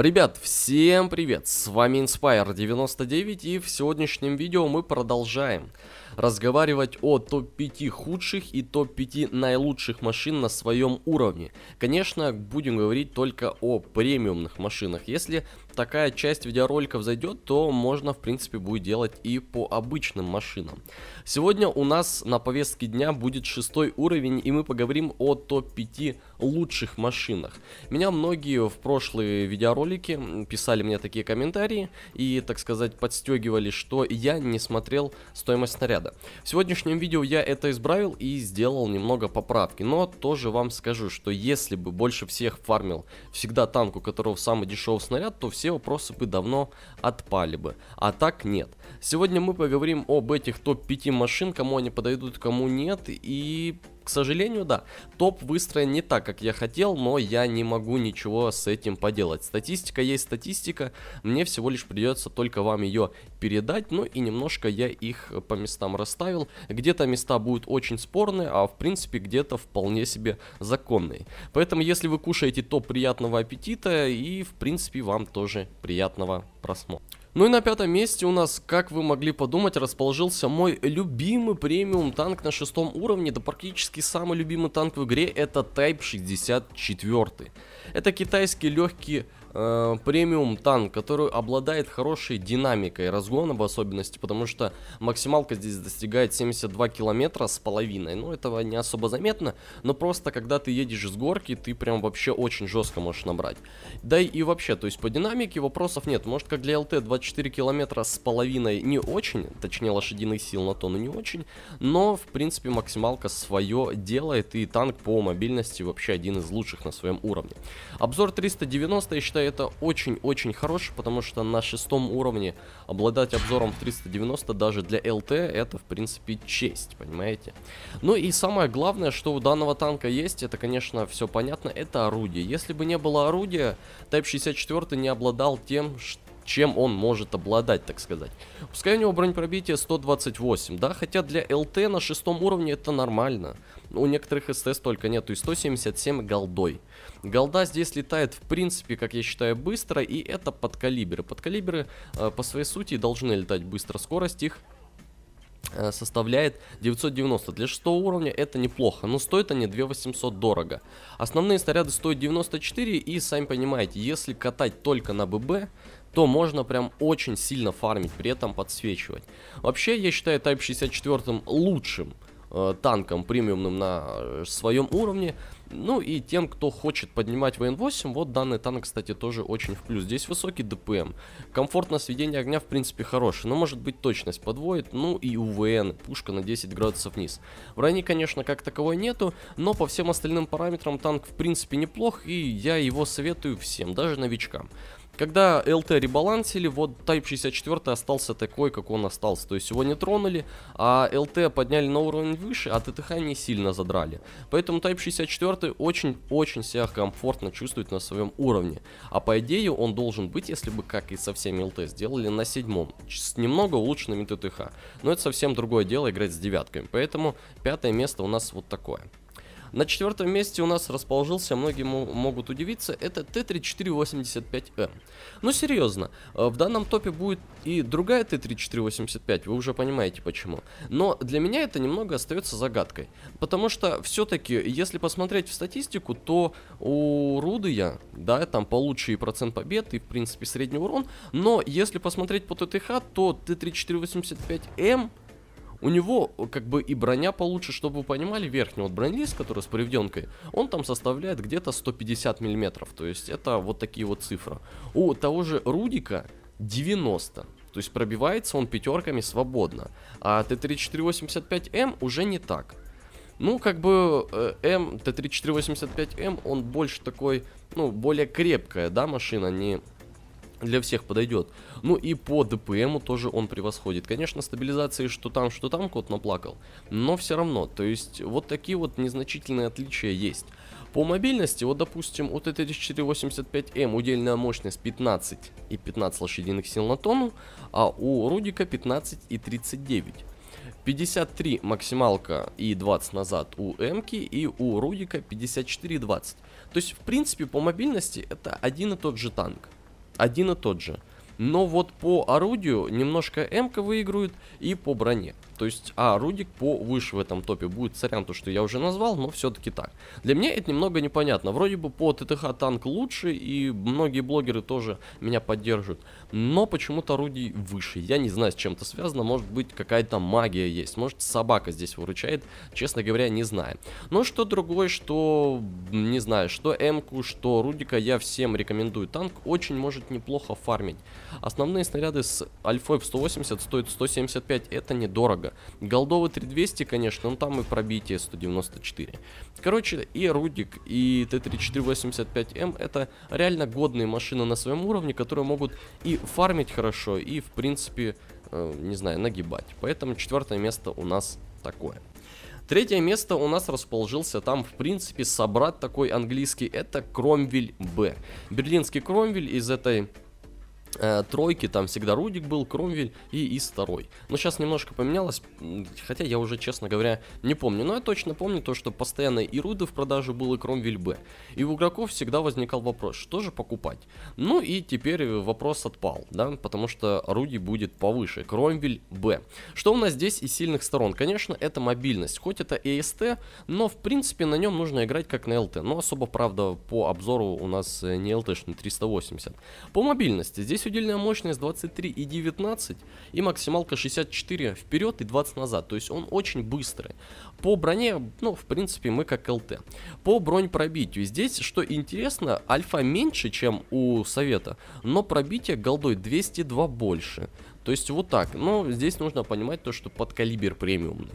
Ребят, всем привет, с вами Inspire99 и в сегодняшнем видео мы продолжаем разговаривать о топ-5 худших и топ-5 наилучших машин на своем уровне. Конечно, будем говорить только о премиумных машинах. Если такая часть видеороликов зайдет, то можно, в принципе, будет делать и по обычным машинам. Сегодня у нас на повестке дня будет шестой уровень, и мы поговорим о топ-5 лучших машинах. Меня многие в прошлые видеоролики писали мне такие комментарии и, так сказать, подстегивали, что я не смотрел стоимость снаряда. В сегодняшнем видео я это избравил и сделал немного поправки, но тоже вам скажу, что если бы больше всех фармил всегда танку, у которого самый дешевый снаряд, то все все вопросы бы давно отпали бы. А так нет. Сегодня мы поговорим об этих топ-5 машин, кому они подойдут, кому нет. И, к сожалению, да, топ выстроен не так, как я хотел, но я не могу ничего с этим поделать. Статистика есть статистика, мне всего лишь придется только вам ее передать. Ну и немножко я их по местам расставил. Где-то места будут очень спорные, а в принципе где-то вполне себе законные. Поэтому, если вы кушаете, то приятного аппетита и, в принципе, вам тоже приятного просмотра. Ну и на пятом месте у нас, как вы могли подумать, расположился мой любимый премиум танк на шестом уровне. Да практически самый любимый танк в игре это Type 64. Это китайский легкий э, премиум танк, который обладает хорошей динамикой разгона в особенности, потому что максималка здесь достигает 72 километра с половиной, ну этого не особо заметно, но просто когда ты едешь с горки, ты прям вообще очень жестко можешь набрать. Да и вообще, то есть по динамике вопросов нет, может как для ЛТ 24 километра с половиной не очень, точнее лошадиных сил на тону не очень, но в принципе максималка свое делает и танк по мобильности вообще один из лучших на своем уровне. Обзор 390 я считаю это очень-очень хорош, потому что на шестом уровне обладать обзором 390 даже для ЛТ это, в принципе, честь, понимаете? Ну и самое главное, что у данного танка есть, это, конечно, все понятно, это орудие. Если бы не было орудия, Type 64 не обладал тем, что чем он может обладать, так сказать. Пускай у него бронепробитие 128, да, хотя для ЛТ на шестом уровне это нормально. Ну, у некоторых СТС только нету. И 177 голдой. Голда здесь летает, в принципе, как я считаю, быстро. И это подкалиберы. Подкалиберы э, по своей сути должны летать быстро. Скорость их э, составляет 990. Для 6 уровня это неплохо, но стоит они 2800 дорого. Основные снаряды стоят 94 и, сами понимаете, если катать только на ББ, то можно прям очень сильно фармить, при этом подсвечивать. Вообще, я считаю Type 64 лучшим Э, танком премиумным на э, своем уровне. Ну и тем, кто хочет поднимать ВН-8, вот данный танк, кстати, тоже очень в плюс. Здесь высокий ДПМ, комфортное сведение огня в принципе хорошее, но ну, может быть точность подвоит, ну и УВН, пушка на 10 градусов вниз. В конечно, как таковой нету, но по всем остальным параметрам танк в принципе неплох и я его советую всем, даже новичкам. Когда LT ребалансили, вот Type 64 остался такой, как он остался. То есть его не тронули, а LT подняли на уровень выше, а ТТХ не сильно задрали. Поэтому Type 64 очень-очень себя комфортно чувствует на своем уровне. А по идее он должен быть, если бы как и со всеми LT сделали, на седьмом. С немного улучшенными ТТХ. Но это совсем другое дело играть с девятками. Поэтому пятое место у нас вот такое. На четвертом месте у нас расположился, многие могут удивиться, это Т-3485М. Ну серьезно, э, в данном топе будет и другая Т-3485, вы уже понимаете почему. Но для меня это немного остается загадкой, потому что все-таки, если посмотреть в статистику, то у Рудыя, да, там получше и процент побед, и в принципе средний урон, но если посмотреть по ТТХ, то Т-3485М у него э, как бы и броня получше, чтобы вы понимали, верхний вот бронелист, который с приведенкой, он там составляет где-то 150 миллиметров, то есть это вот такие вот цифры. У того же Рудика 90, то есть пробивается он пятерками свободно, а т 34 85 м уже не так. Ну, как бы М, т 34 85 м он больше такой, ну, более крепкая, да, машина, не для всех подойдет. Ну и по ДПМу тоже он превосходит. Конечно, стабилизации что там, что там кот наплакал, но все равно. То есть вот такие вот незначительные отличия есть. По мобильности, вот допустим, у Т-3485М эм, удельная мощность 15 и 15 лошадиных сил на тонну, а у Рудика 15 и 39. 53 максималка и 20 назад у Эмки и у Рудика 54 и 20. То есть, в принципе, по мобильности это один и тот же танк один и тот же. Но вот по орудию немножко м-ка выигрывают и по броне. То есть, а орудик повыше в этом топе будет, царям то, что я уже назвал, но все-таки так. Для меня это немного непонятно. Вроде бы по ТТХ танк лучше, и многие блогеры тоже меня поддерживают. Но почему-то орудий выше. Я не знаю, с чем это связано. Может быть, какая-то магия есть. Может, собака здесь выручает. Честно говоря, не знаю. Но ну, что другое, что, не знаю, что М-ку, что Рудика, я всем рекомендую. Танк очень может неплохо фармить. Основные снаряды с альфой в 180 стоят 175, это недорого. Голдовый 3200, конечно, но там и пробитие 194. Короче, и Рудик, и Т-3485М эм это реально годные машины на своем уровне, которые могут и фармить хорошо, и в принципе, э, не знаю, нагибать. Поэтому четвертое место у нас такое. Третье место у нас расположился там, в принципе, собрат такой английский, это Кромвель Б. Берлинский Кромвель из этой Э, тройки, там всегда Рудик был, Кромвель и из второй. Но сейчас немножко поменялось, хотя я уже, честно говоря, не помню. Но я точно помню то, что постоянно и Руды в продаже был, и Кромвель Б. И у игроков всегда возникал вопрос, что же покупать? Ну и теперь вопрос отпал, да, потому что Руди будет повыше, Кромвель Б. Что у нас здесь из сильных сторон? Конечно, это мобильность, хоть это ЭСТ, но в принципе на нем нужно играть как на ЛТ. Но особо, правда, по обзору у нас э, не ЛТшный 380. По мобильности здесь Здесь удельная мощность 23 и 19 и максималка 64 вперед и 20 назад, то есть он очень быстрый. По броне, ну, в принципе, мы как ЛТ. По бронь пробитию. Здесь, что интересно, альфа меньше, чем у совета, но пробитие голдой 202 больше. То есть вот так. Но здесь нужно понимать то, что под калибр премиумный.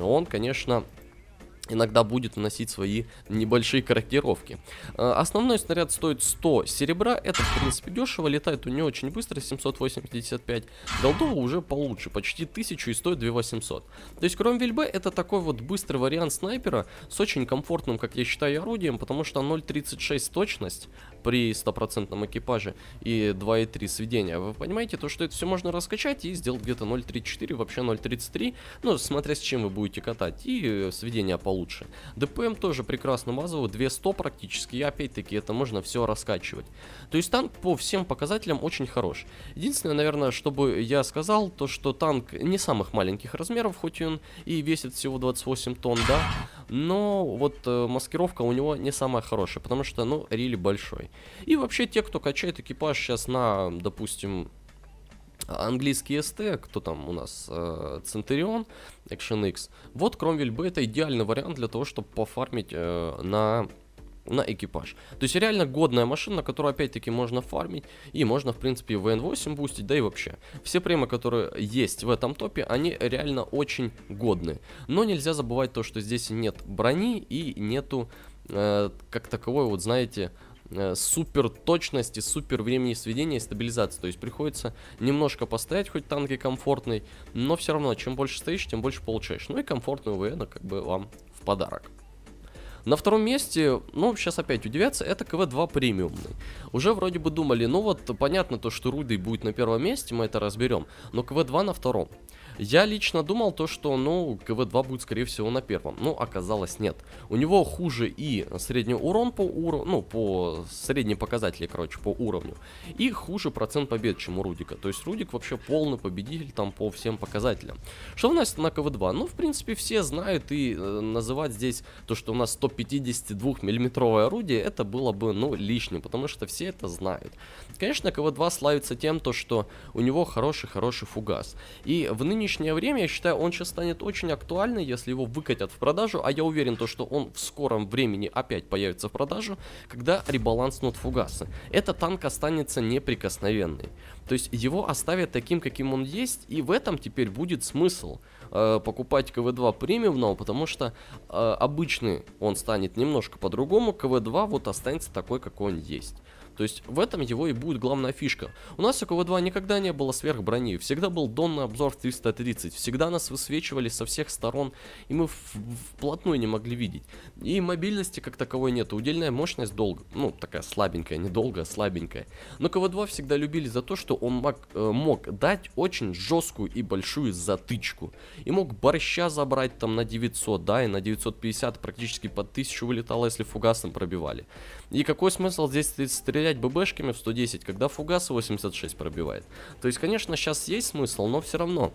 Он, конечно, иногда будет вносить свои небольшие корректировки. Э, основной снаряд стоит 100 серебра, это в принципе дешево, летает у нее очень быстро, 785, голдова уже получше, почти 1000 и стоит 2800. То есть Кромвель Б это такой вот быстрый вариант снайпера с очень комфортным, как я считаю, орудием, потому что 0.36 точность при 100% экипаже и 2.3 сведения. Вы понимаете, то что это все можно раскачать и сделать где-то 0.34, вообще 0.33, ну смотря с чем вы будете катать, и э, сведения получше получше. ДПМ тоже прекрасно мазывает, 200 практически, и опять-таки это можно все раскачивать. То есть танк по всем показателям очень хорош. Единственное, наверное, чтобы я сказал, то что танк не самых маленьких размеров, хоть он и весит всего 28 тонн, да, но вот э, маскировка у него не самая хорошая, потому что, ну, рили большой. И вообще те, кто качает экипаж сейчас на, допустим, английский ST, кто там у нас, э, Центурион, Action X. Вот Кромвель B это идеальный вариант для того, чтобы пофармить э, на на экипаж. То есть реально годная машина, которую опять-таки можно фармить и можно в принципе VN8 бустить, да и вообще. Все премы, которые есть в этом топе, они реально очень годны. Но нельзя забывать то, что здесь нет брони и нету э, как таковой, вот знаете, Э, супер точности, супер времени сведения и стабилизации. То есть приходится немножко постоять, хоть танки комфортный, но все равно, чем больше стоишь, тем больше получаешь. Ну и комфортную ВН ну, как бы вам в подарок. На втором месте, ну, сейчас опять удивятся, это КВ-2 премиумный. Уже вроде бы думали, ну вот, понятно то, что Рудый будет на первом месте, мы это разберем, но КВ-2 на втором. Я лично думал то, что, ну, КВ-2 будет, скорее всего, на первом. Но ну, оказалось нет. У него хуже и средний урон по уровню, ну, по средние показатели, короче, по уровню. И хуже процент побед, чем у Рудика. То есть Рудик вообще полный победитель там по всем показателям. Что у нас на КВ-2? Ну, в принципе, все знают и э, называть здесь то, что у нас 152 миллиметровое орудие, это было бы, ну, лишним, потому что все это знают. Конечно, КВ-2 славится тем, то, что у него хороший-хороший фугас. И в нынешнем нынешнее время, я считаю, он сейчас станет очень актуальным, если его выкатят в продажу, а я уверен, то, что он в скором времени опять появится в продажу, когда ребаланснут фугасы. Этот танк останется неприкосновенный. То есть его оставят таким, каким он есть, и в этом теперь будет смысл э, покупать КВ-2 премиумного, потому что э, обычный он станет немножко по-другому, КВ-2 вот останется такой, какой он есть. То есть в этом его и будет главная фишка. У нас у КВ-2 никогда не было сверх брони, всегда был донный обзор в 330, всегда нас высвечивали со всех сторон, и мы вплотную не могли видеть. И мобильности как таковой нет, удельная мощность долго, ну такая слабенькая, недолгая, слабенькая. Но КВ-2 всегда любили за то, что он мог, э, мог дать очень жесткую и большую затычку. И мог борща забрать там на 900, да, и на 950 практически под 1000 вылетало, если фугасом пробивали. И какой смысл здесь стрелять ББшками в 110, когда фугас 86 пробивает? То есть, конечно, сейчас есть смысл, но все равно.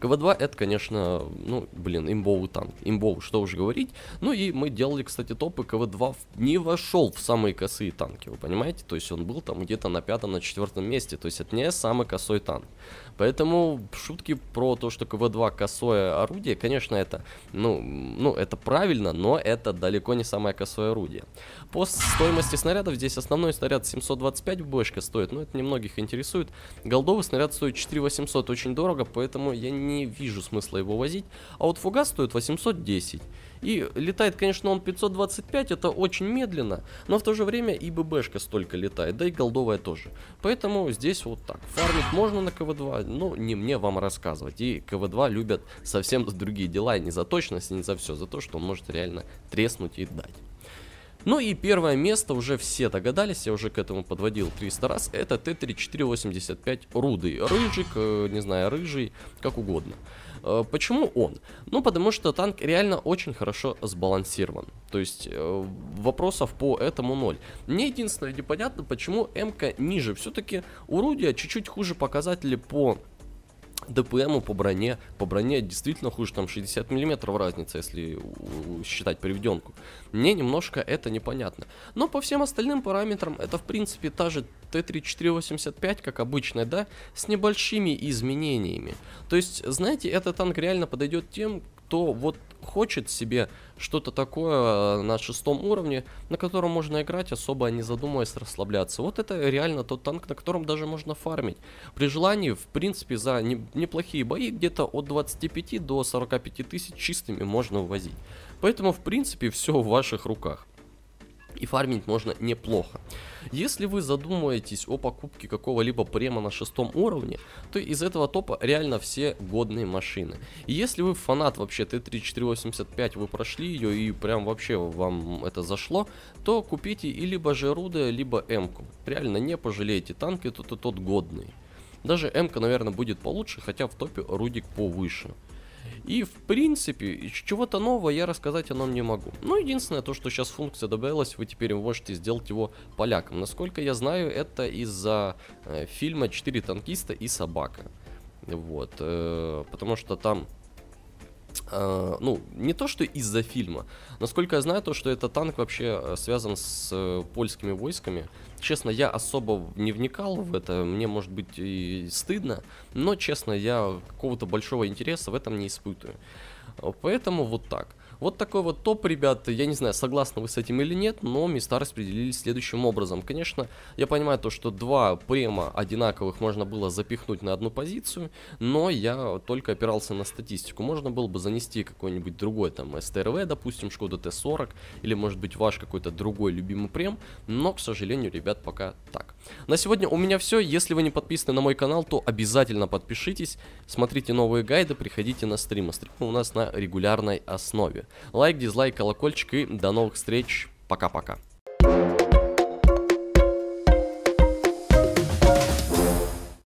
КВ-2 это, конечно, ну, блин, имбовый танк. Имбовый, что уж говорить. Ну и мы делали, кстати, топы. КВ-2 не вошел в самые косые танки, вы понимаете? То есть он был там где-то на пятом, на четвертом месте. То есть это не самый косой танк. Поэтому шутки про то, что КВ-2 косое орудие, конечно, это, ну, ну, это правильно, но это далеко не самое косое орудие. По стоимости снарядов здесь основной снаряд 725 бэшка стоит, но это немногих интересует. Голдовый снаряд стоит 4800, очень дорого, поэтому я не не вижу смысла его возить. А вот фугас стоит 810. И летает, конечно, он 525, это очень медленно, но в то же время и ББшка столько летает, да и голдовая тоже. Поэтому здесь вот так. Фармить можно на КВ-2, но не мне вам рассказывать. И КВ-2 любят совсем другие дела, не за точность, не за все, за то, что он может реально треснуть и дать. Ну и первое место, уже все догадались, я уже к этому подводил 300 раз, это Т-3485 Рудый. Рыжик, э, не знаю, рыжий, как угодно. Э, почему он? Ну, потому что танк реально очень хорошо сбалансирован. То есть, э, вопросов по этому ноль. Мне единственное непонятно, почему МК ниже. Все-таки у Рудия чуть-чуть хуже показатели по ДПМу по броне, по броне действительно хуже, там 60 миллиметров разница, если считать приведенку. Мне немножко это непонятно. Но по всем остальным параметрам это в принципе та же Т-3485, как обычная, да, с небольшими изменениями. То есть, знаете, этот танк реально подойдет тем, кто вот хочет себе что-то такое э, на шестом уровне, на котором можно играть, особо не задумываясь расслабляться. Вот это реально тот танк, на котором даже можно фармить. При желании, в принципе, за не, неплохие бои где-то от 25 до 45 тысяч чистыми можно увозить. Поэтому, в принципе, все в ваших руках и фармить можно неплохо. Если вы задумаетесь о покупке какого-либо према на шестом уровне, то из этого топа реально все годные машины. И если вы фанат вообще Т-3485, вы прошли ее и прям вообще вам это зашло, то купите и либо Жеруда, либо М-ку. Реально не пожалеете, танки, тут тот и тот годный. Даже М-ка, наверное, будет получше, хотя в топе Рудик повыше. И в принципе, чего-то нового я рассказать о нем не могу. Ну, единственное, то, что сейчас функция добавилась, вы теперь можете сделать его поляком. Насколько я знаю, это из-за э, фильма «Четыре танкиста и собака». Вот, э, потому что там э, ну, не то, что из-за фильма. Насколько я знаю, то, что этот танк вообще э, связан с э, польскими войсками. Честно, я особо не вникал в это, мне, может быть, и стыдно, но, честно, я какого-то большого интереса в этом не испытываю. Поэтому вот так. Вот такой вот топ, ребята. Я не знаю, согласны вы с этим или нет, но места распределились следующим образом. Конечно, я понимаю то, что два према одинаковых можно было запихнуть на одну позицию, но я только опирался на статистику. Можно было бы занести какой-нибудь другой там СТРВ, допустим, Шкода Т40, или может быть ваш какой-то другой любимый прем, но, к сожалению, ребят, пока так. На сегодня у меня все. Если вы не подписаны на мой канал, то обязательно подпишитесь, смотрите новые гайды, приходите на стримы. Стримы у нас на регулярной основе. Лайк, дизлайк, колокольчик и до новых встреч. Пока-пока.